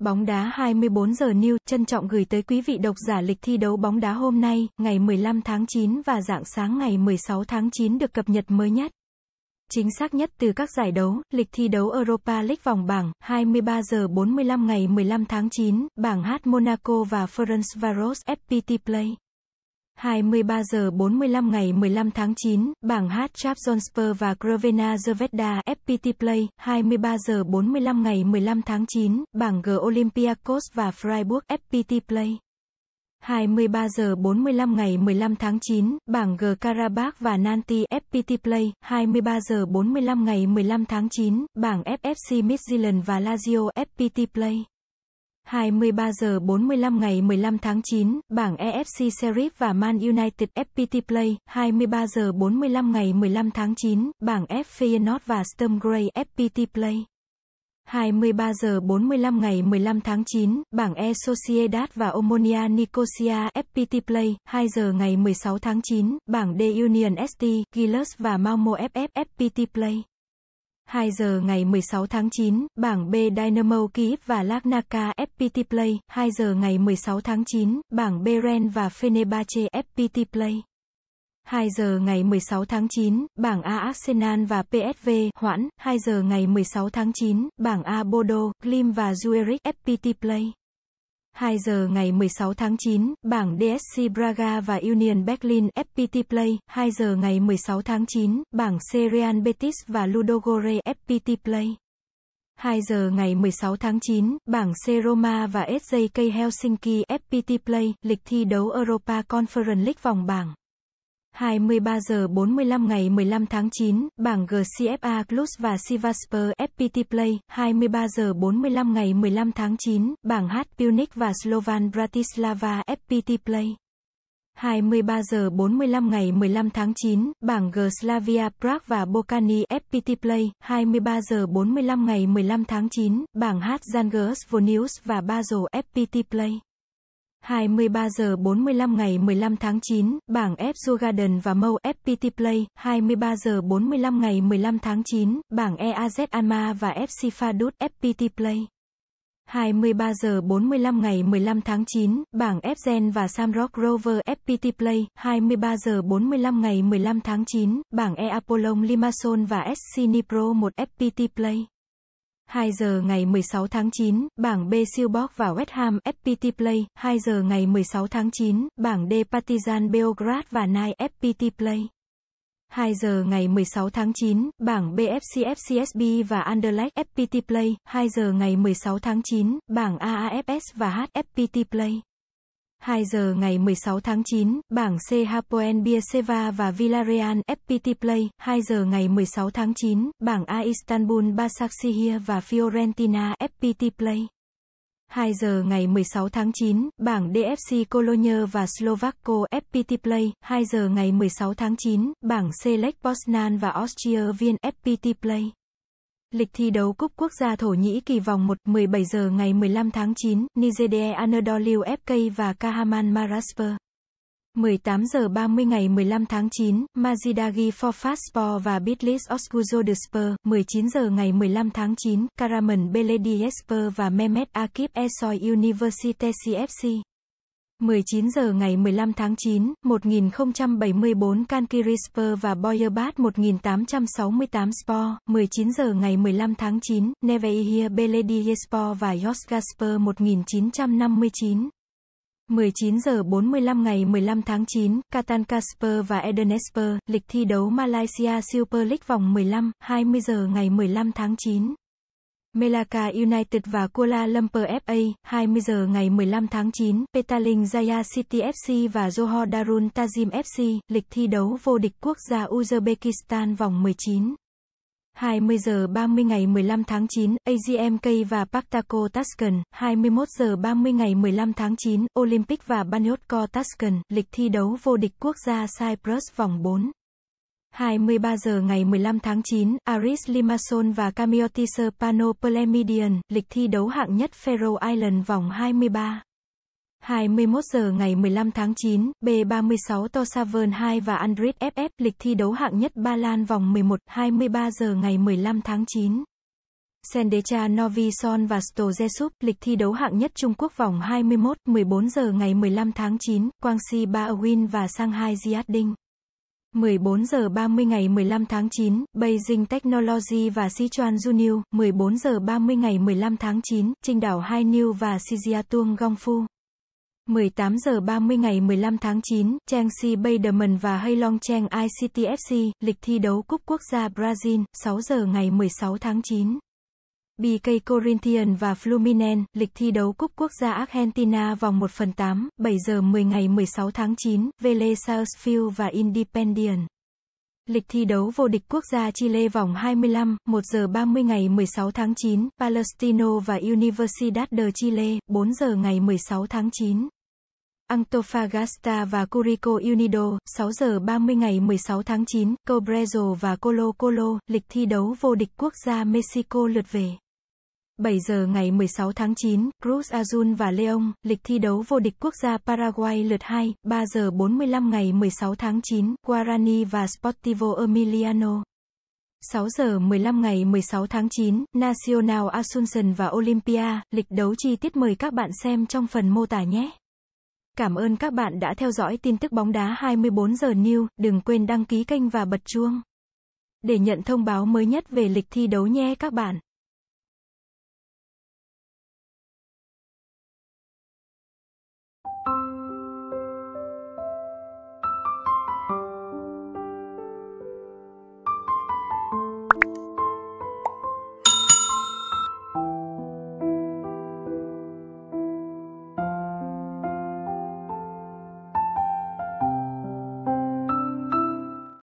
Bóng đá 24 giờ New trân trọng gửi tới quý vị độc giả lịch thi đấu bóng đá hôm nay, ngày 15 tháng 9 và dạng sáng ngày 16 tháng 9 được cập nhật mới nhất. Chính xác nhất từ các giải đấu, lịch thi đấu Europa League vòng bảng, 23 giờ 45 ngày 15 tháng 9, bảng H Monaco và France Varos FPT Play. 23 giờ 45 ngày 15 tháng 9, bảng H Trabzon Spur và Gravena Zvezda FPT Play, 23 giờ 45 ngày 15 tháng 9, bảng G Olympiacos và Freiburg FPT Play. 23 giờ 45 ngày 15 tháng 9, bảng G Karabakh và Nanti FPT Play, 23 giờ 45 ngày 15 tháng 9, bảng FFC Midtjylland và Lazio FPT Play. 23 giờ 45 ngày 15 tháng 9, bảng EFC Sheriff và Man United FPT Play, 23 giờ 45 ngày 15 tháng 9, bảng F Feyenoord và Sturm Grey FPT Play. 23 giờ 45 ngày 15 tháng 9, bảng E Sociedad và Omonia Nicosia FPT Play, 2 giờ ngày 16 tháng 9, bảng D Union ST, Gilas và Malmo FF FPT Play. 2 giờ ngày 16 tháng 9, bảng B Dynamo Kiev và Larnaca FPT Play, 2 giờ ngày 16 tháng 9, bảng B Ren và Fenerbahce FPT Play. 2 giờ ngày 16 tháng 9, bảng A Arsenal và PSV, hoãn, 2 giờ ngày 16 tháng 9, bảng A Bodo, Klim và Zurich FPT Play. 2 giờ ngày 16 tháng 9, bảng DSC Braga và Union Berlin FPT Play, 2 giờ ngày 16 tháng 9, bảng Serial Betis và Ludogore FPT Play. 2 giờ ngày 16 tháng 9, bảng C Roma và SJK Helsinki FPT Play, lịch thi đấu Europa Conference League vòng bảng. 23 giờ 45 ngày 15 tháng 9, bảng GCFA Plus và Sivasper FPT Play, 23 giờ 45 ngày 15 tháng 9, bảng H Punic và Slovan Bratislava FPT Play. 23 giờ 45 ngày 15 tháng 9, bảng G Slavia Prague và Bocani FPT Play, 23 giờ 45 ngày 15 tháng 9, bảng H Zangers Vilnius và Basel FPT Play. 23 giờ 45 ngày 15 tháng 9, bảng F Garden và Mâu FPT Play, 23 giờ 45 ngày 15 tháng 9, bảng EAZ Alma và FC Fadut FPT Play. 23 giờ 45 ngày 15 tháng 9, bảng Fgen và Samrock Rover FPT Play, 23 giờ 45 ngày 15 tháng 9, bảng E Apollon Limassol và SC Nipro 1 FPT Play. 2 giờ ngày 16 tháng 9, bảng B Silborg và West Ham FPT Play, 2 giờ ngày 16 tháng 9, bảng D Partizan Belgrade và Nai FPT Play. 2 giờ ngày 16 tháng 9, bảng BFC FCSB và Anderlecht FPT Play, 2 giờ ngày 16 tháng 9, bảng AAFS và HFPT Play. 2 giờ ngày 16 tháng 9, bảng C Hapoel Beersheva và Villarreal FPT Play, 2 giờ ngày 16 tháng 9, bảng A Istanbul Basaksehir và Fiorentina FPT Play. 2 giờ ngày 16 tháng 9, bảng DFC Cologne và Slovakko FPT Play, 2 giờ ngày 16 tháng 9, bảng C Lech Poznan và Austria Viên FPT Play. Lịch thi đấu Cúp Quốc gia Thổ Nhĩ Kỳ vòng 1, 17 giờ ngày 15 tháng 9, Nigeria Anadolu FK và Kahraman Maraspor. 18 giờ 30 ngày 15 tháng 9, Mazidagi Forfaspor và Bitlis Osguzodespor, 19 giờ ngày 15 tháng 9, Karaman Belediyespor và Mehmet Akif Esoy University CFC. 19 giờ ngày 15 tháng 9, 1074 Canki Risper và Boyerbat 1868 Spor, 19 giờ ngày 15 tháng 9, Neveihir Beledi Spor và Josgasper 1959. 19 giờ 45 ngày 15 tháng 9, Katan Kasper và Eden Esper, lịch thi đấu Malaysia Super League vòng 15, 20 giờ ngày 15 tháng 9. Melaka United và Kuala Lumpur FA, 20 giờ ngày 15 tháng 9, Petaling Jaya City FC và Johor Darul Tazim FC, lịch thi đấu vô địch quốc gia Uzbekistan vòng 19. 20 giờ 30 ngày 15 tháng 9, AGMK và Pactaco Tashkent, 21 giờ 30 ngày 15 tháng 9, Olympic và Banyotko Tashkent, lịch thi đấu vô địch quốc gia Cyprus vòng 4. 23 giờ ngày 15 tháng 9, Aris Limassol và Camiotis Pano Plemedian, lịch thi đấu hạng nhất Faroe Island vòng 23. 21 giờ ngày 15 tháng 9, B36 Tosavern 2 và Andrit FF, lịch thi đấu hạng nhất Ba Lan vòng 11, 23 giờ ngày 15 tháng 9. Sendecha Novi Son và Sto Jesup, lịch thi đấu hạng nhất Trung Quốc vòng 21, 14 giờ ngày 15 tháng 9, Quang Si Ba Win và Shanghai Jiading. 14 giờ 30 ngày 15 tháng 9, Beijing Technology và Sichuan Junil, 14 giờ 30 ngày 15 tháng 9, Trinh đảo Hai New và Shijiatuang Gongfu. 18 giờ 30 ngày 15 tháng 9, Chelsea Baderman và Heilong Cheng ICTFC, lịch thi đấu Cúp Quốc gia Brazil, 6 giờ ngày 16 tháng 9. BK Corinthians và Fluminense, lịch thi đấu Cúp Quốc gia Argentina vòng 1 phần 8, 7 giờ 10 ngày 16 tháng 9, Vélez Sarsfield và Independiente. Lịch thi đấu vô địch quốc gia Chile vòng 25, 1 giờ 30 ngày 16 tháng 9, Palestino và Universidad de Chile, 4 giờ ngày 16 tháng 9. Antofagasta và Curico Unido, 6 giờ 30 ngày 16 tháng 9, Cobrezo và Colo Colo, lịch thi đấu vô địch quốc gia Mexico lượt về. 7 giờ ngày 16 tháng 9, Cruz Azul và Leon, lịch thi đấu vô địch quốc gia Paraguay lượt 2, 3 giờ 45 ngày 16 tháng 9, Guarani và Sportivo Emiliano. 6 giờ 15 ngày 16 tháng 9, Nacional Asunción và Olympia, lịch đấu chi tiết mời các bạn xem trong phần mô tả nhé. Cảm ơn các bạn đã theo dõi tin tức bóng đá 24 giờ New, đừng quên đăng ký kênh và bật chuông. Để nhận thông báo mới nhất về lịch thi đấu nhé các bạn.